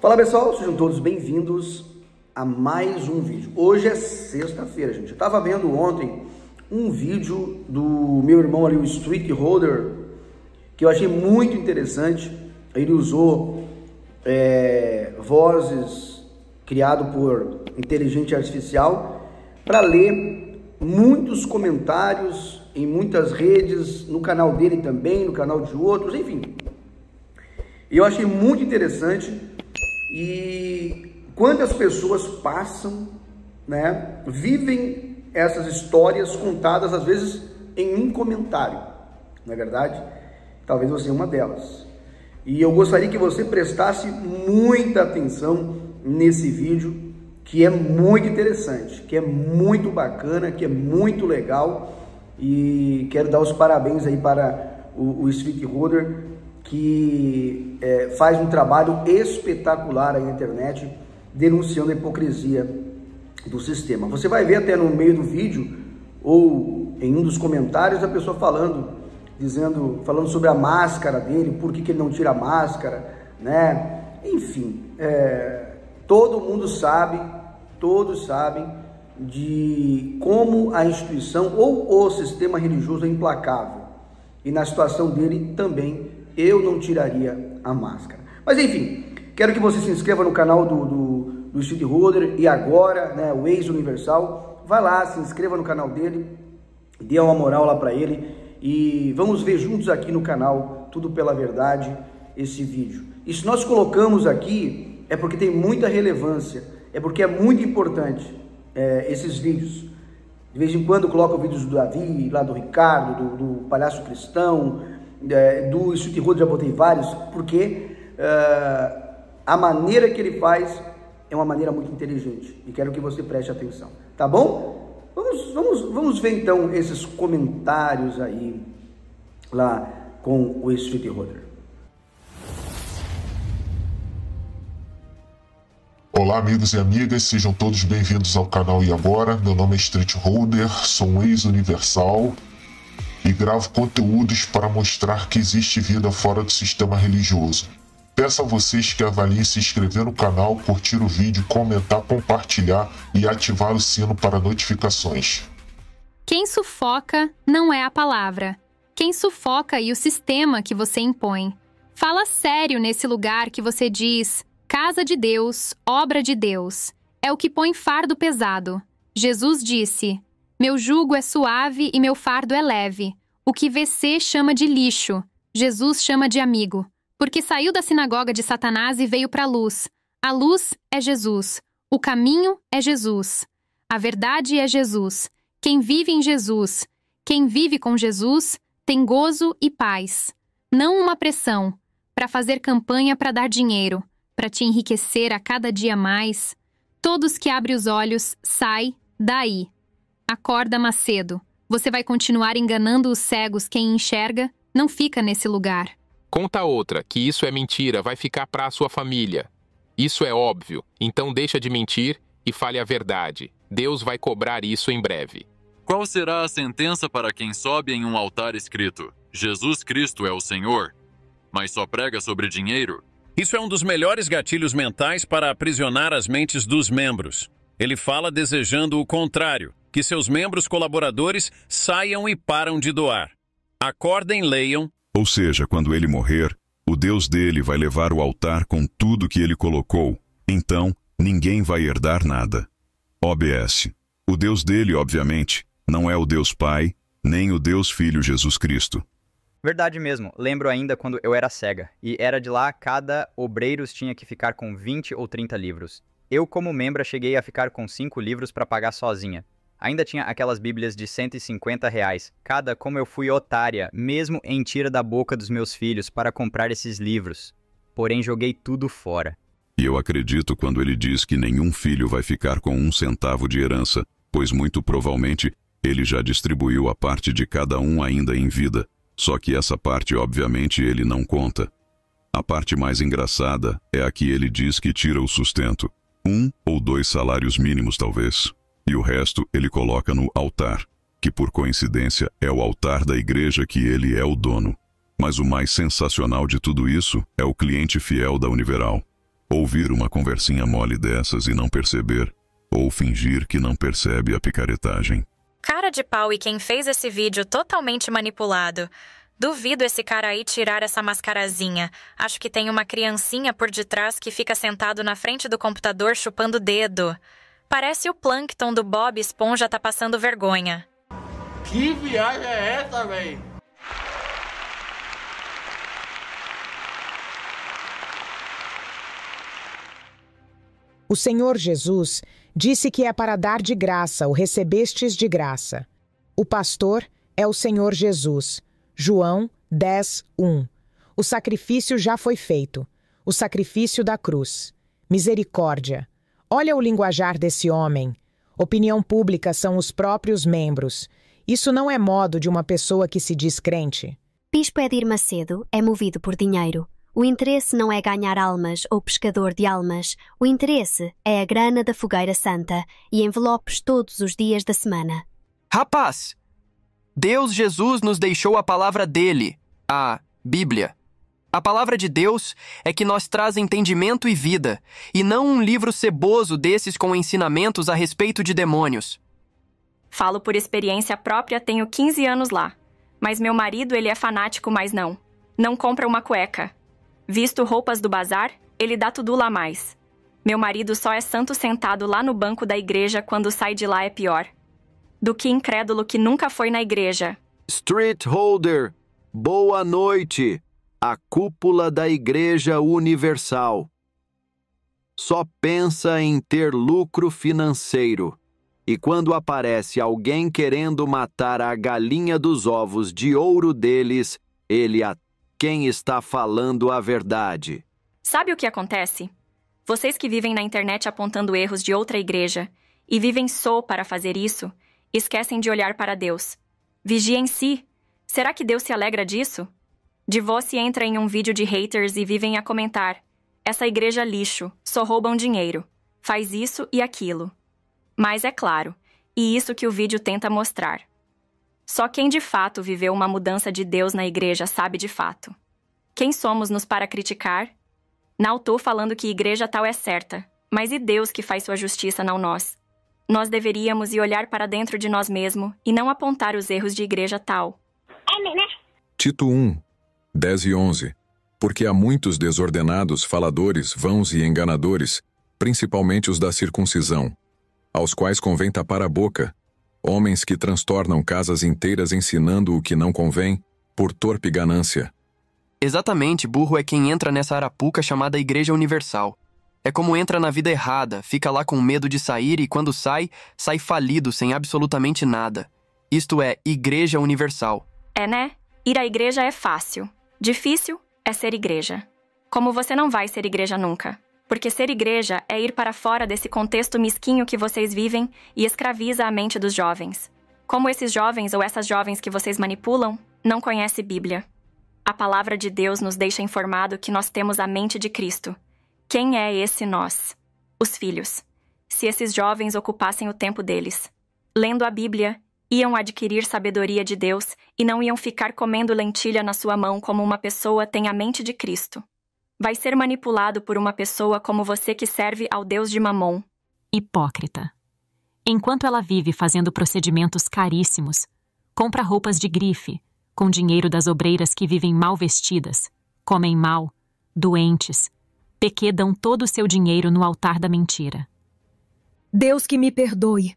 Fala pessoal, sejam todos bem-vindos a mais um vídeo. Hoje é sexta-feira, gente. Eu estava vendo ontem um vídeo do meu irmão ali, o Street Holder, que eu achei muito interessante. Ele usou é, vozes criado por inteligência artificial para ler muitos comentários em muitas redes, no canal dele também, no canal de outros, enfim. E eu achei muito interessante e quantas pessoas passam, né, vivem essas histórias contadas às vezes em um comentário, não é verdade? Talvez você é uma delas. E eu gostaria que você prestasse muita atenção nesse vídeo, que é muito interessante, que é muito bacana, que é muito legal. E quero dar os parabéns aí para o, o Street Holder que é, faz um trabalho espetacular aí na internet denunciando a hipocrisia do sistema. Você vai ver até no meio do vídeo ou em um dos comentários a pessoa falando, dizendo, falando sobre a máscara dele, por que, que ele não tira a máscara, né? Enfim, é, todo mundo sabe, todos sabem de como a instituição ou o sistema religioso é implacável. E na situação dele também eu não tiraria a máscara. Mas enfim, quero que você se inscreva no canal do, do, do Street Holder e agora, né, o ex-universal. Vai lá, se inscreva no canal dele, dê uma moral lá para ele e vamos ver juntos aqui no canal Tudo Pela Verdade esse vídeo. E se nós colocamos aqui é porque tem muita relevância, é porque é muito importante é, esses vídeos. De vez em quando coloca coloco vídeos do Davi, lá do Ricardo, do, do Palhaço Cristão, é, do Instituto Rodo, já botei vários, porque uh, a maneira que ele faz é uma maneira muito inteligente e quero que você preste atenção, tá bom? Vamos, vamos, vamos ver então esses comentários aí lá com o Street Roder. Olá, amigos e amigas, sejam todos bem-vindos ao canal E Agora. Meu nome é Street Holder, sou um ex-universal e gravo conteúdos para mostrar que existe vida fora do sistema religioso. Peço a vocês que avaliem se inscrever no canal, curtir o vídeo, comentar, compartilhar e ativar o sino para notificações. Quem sufoca não é a palavra. Quem sufoca e o sistema que você impõe. Fala sério nesse lugar que você diz: casa de Deus, obra de Deus. É o que põe fardo pesado. Jesus disse: meu jugo é suave e meu fardo é leve. O que VC chama de lixo, Jesus chama de amigo. Porque saiu da sinagoga de Satanás e veio para a luz. A luz é Jesus. O caminho é Jesus. A verdade é Jesus. Quem vive em Jesus, quem vive com Jesus, tem gozo e paz. Não uma pressão para fazer campanha para dar dinheiro, para te enriquecer a cada dia mais. Todos que abrem os olhos, sai daí. Acorda, Macedo. Você vai continuar enganando os cegos. Quem enxerga não fica nesse lugar. Conta outra, que isso é mentira, vai ficar para a sua família. Isso é óbvio, então deixa de mentir e fale a verdade. Deus vai cobrar isso em breve. Qual será a sentença para quem sobe em um altar escrito: Jesus Cristo é o Senhor, mas só prega sobre dinheiro? Isso é um dos melhores gatilhos mentais para aprisionar as mentes dos membros. Ele fala desejando o contrário, que seus membros colaboradores saiam e param de doar. Acordem, leiam. Ou seja, quando ele morrer, o Deus dele vai levar o altar com tudo que ele colocou. Então, ninguém vai herdar nada. OBS. O Deus dele, obviamente, não é o Deus Pai, nem o Deus Filho Jesus Cristo. Verdade mesmo. Lembro ainda quando eu era cega, e era de lá cada obreiros tinha que ficar com 20 ou 30 livros. Eu, como membra, cheguei a ficar com 5 livros para pagar sozinha. Ainda tinha aquelas bíblias de 150 reais. Cada como eu fui otária, mesmo em tira da boca dos meus filhos, para comprar esses livros. Porém, joguei tudo fora. E eu acredito quando ele diz que nenhum filho vai ficar com um centavo de herança, pois muito provavelmente ele já distribuiu a parte de cada um ainda em vida. Só que essa parte, obviamente, ele não conta. A parte mais engraçada é a que ele diz que tira o sustento. Um ou dois salários mínimos, talvez e o resto ele coloca no altar, que por coincidência é o altar da igreja que ele é o dono. Mas o mais sensacional de tudo isso é o cliente fiel da Universal Ouvir uma conversinha mole dessas e não perceber, ou fingir que não percebe a picaretagem. Cara de pau e quem fez esse vídeo totalmente manipulado. Duvido esse cara aí tirar essa mascarazinha. Acho que tem uma criancinha por detrás que fica sentado na frente do computador chupando dedo. Parece o plâncton do Bob Esponja tá passando vergonha. Que viagem é essa, véi? O Senhor Jesus disse que é para dar de graça o recebestes de graça. O pastor é o Senhor Jesus. João 10, 1. O sacrifício já foi feito. O sacrifício da cruz. Misericórdia. Olha o linguajar desse homem. Opinião pública são os próprios membros. Isso não é modo de uma pessoa que se diz crente. Bispo Edir Macedo é movido por dinheiro. O interesse não é ganhar almas ou pescador de almas. O interesse é a grana da fogueira santa e envelopes todos os dias da semana. Rapaz, Deus Jesus nos deixou a palavra dele, a Bíblia. A palavra de Deus é que nós traz entendimento e vida, e não um livro ceboso desses com ensinamentos a respeito de demônios. Falo por experiência própria, tenho 15 anos lá. Mas meu marido, ele é fanático, mas não. Não compra uma cueca. Visto roupas do bazar, ele dá tudo lá mais. Meu marido só é santo sentado lá no banco da igreja quando sai de lá é pior. Do que incrédulo que nunca foi na igreja. Street Holder, boa noite a cúpula da Igreja Universal. Só pensa em ter lucro financeiro. E quando aparece alguém querendo matar a galinha dos ovos de ouro deles, ele a quem está falando a verdade. Sabe o que acontece? Vocês que vivem na internet apontando erros de outra igreja e vivem só para fazer isso, esquecem de olhar para Deus. Vigiem si. Será que Deus se alegra disso? Divorce entra em um vídeo de haters e vivem a comentar: essa igreja é lixo, só roubam dinheiro, faz isso e aquilo. Mas é claro, e isso que o vídeo tenta mostrar. Só quem de fato viveu uma mudança de Deus na igreja sabe de fato. Quem somos nos para criticar? Não tô falando que igreja tal é certa, mas e Deus que faz sua justiça não nós? Nós deveríamos ir olhar para dentro de nós mesmos e não apontar os erros de igreja tal. É né? Tito 1, 10 e 11. Porque há muitos desordenados, faladores, vãos e enganadores, principalmente os da circuncisão, aos quais convém tapar a boca, homens que transtornam casas inteiras ensinando o que não convém, por torpe ganância. Exatamente, burro é quem entra nessa arapuca chamada Igreja Universal. É como entra na vida errada, fica lá com medo de sair e quando sai, sai falido sem absolutamente nada. Isto é Igreja Universal. É, né? Ir à igreja é fácil. Difícil é ser igreja. Como você não vai ser igreja nunca. Porque ser igreja é ir para fora desse contexto mesquinho que vocês vivem e escraviza a mente dos jovens. Como esses jovens ou essas jovens que vocês manipulam não conhece Bíblia. A palavra de Deus nos deixa informado que nós temos a mente de Cristo. Quem é esse nós? Os filhos. Se esses jovens ocupassem o tempo deles, lendo a Bíblia iam adquirir sabedoria de Deus e não iam ficar comendo lentilha na sua mão como uma pessoa tem a mente de Cristo. Vai ser manipulado por uma pessoa como você que serve ao Deus de Mamon. Hipócrita. Enquanto ela vive fazendo procedimentos caríssimos, compra roupas de grife, com dinheiro das obreiras que vivem mal vestidas, comem mal, doentes, pequedam todo o seu dinheiro no altar da mentira. Deus que me perdoe.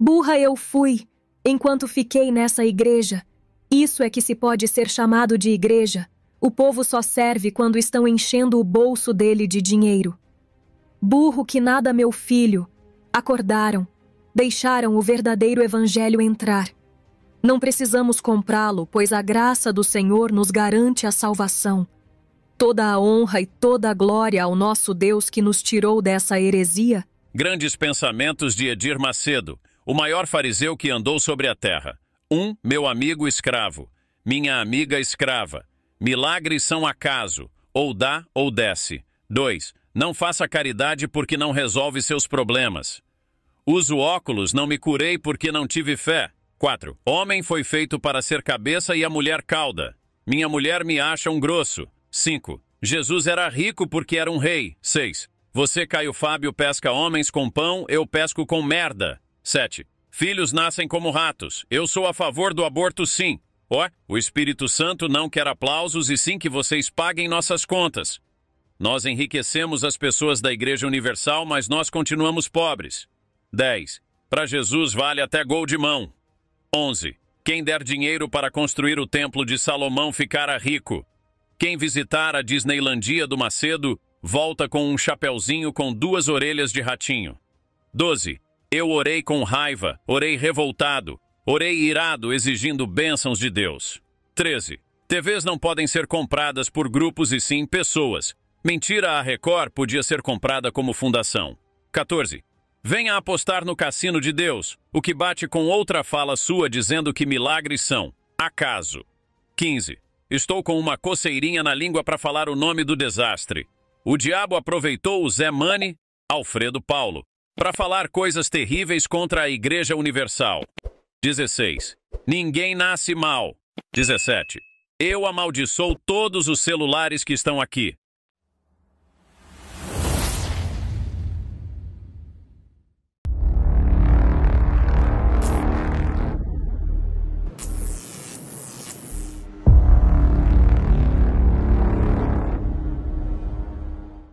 Burra eu fui Enquanto fiquei nessa igreja, isso é que se pode ser chamado de igreja. O povo só serve quando estão enchendo o bolso dele de dinheiro. Burro que nada meu filho, acordaram, deixaram o verdadeiro evangelho entrar. Não precisamos comprá-lo, pois a graça do Senhor nos garante a salvação. Toda a honra e toda a glória ao nosso Deus que nos tirou dessa heresia. Grandes pensamentos de Edir Macedo o maior fariseu que andou sobre a terra. Um, meu amigo escravo, minha amiga escrava. Milagres são acaso, ou dá ou desce. 2. Não faça caridade porque não resolve seus problemas. Uso óculos, não me curei porque não tive fé. 4. Homem foi feito para ser cabeça e a mulher cauda. Minha mulher me acha um grosso. 5. Jesus era rico porque era um rei. 6. Você, Caio Fábio, pesca homens com pão, eu pesco com merda. 7. Filhos nascem como ratos. Eu sou a favor do aborto, sim. Ó, oh, o Espírito Santo não quer aplausos e sim que vocês paguem nossas contas. Nós enriquecemos as pessoas da Igreja Universal, mas nós continuamos pobres. 10. Para Jesus vale até gol de mão. 11. Quem der dinheiro para construir o Templo de Salomão ficará rico. Quem visitar a Disneylandia do Macedo volta com um chapeuzinho com duas orelhas de ratinho. 12. Eu orei com raiva, orei revoltado, orei irado exigindo bênçãos de Deus. 13. TVs não podem ser compradas por grupos e sim pessoas. Mentira a Record podia ser comprada como fundação. 14. Venha apostar no cassino de Deus, o que bate com outra fala sua dizendo que milagres são, acaso. 15. Estou com uma coceirinha na língua para falar o nome do desastre. O diabo aproveitou o Zé Mani, Alfredo Paulo, para falar coisas terríveis contra a Igreja Universal. 16. Ninguém nasce mal. 17. Eu amaldiçoo todos os celulares que estão aqui.